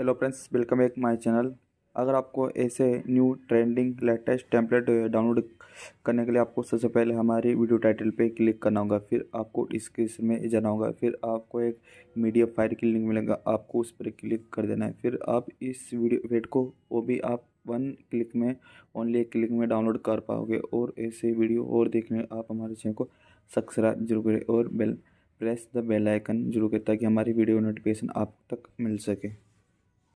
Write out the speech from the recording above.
hello friends welcome back my channel अगर आपको ऐसे new trending latest template download करने के लिए आपको सबसे पहले हमारी वीडियो टाइटल पे क्लिक करना होगा फिर आपको डिस्क्रिप्शन में जाना होगा फिर आपको एक मीडिया फाइल की लिंक मिलेगा आपको उस पर क्लिक कर देना है फिर आप इस वीडियो वेट को वो भी आप वन क्लिक में ओनली एक क्लिक में डाउनलोड कर पाओगे और ऐसे वीडियो और देखने आप हमारे चैनल को सब्सक्राइब जरूर करें और bell press the bell icon जरूर करें ताकि हमारी वीडियो नोटिफिकेशन आप तक मिल सके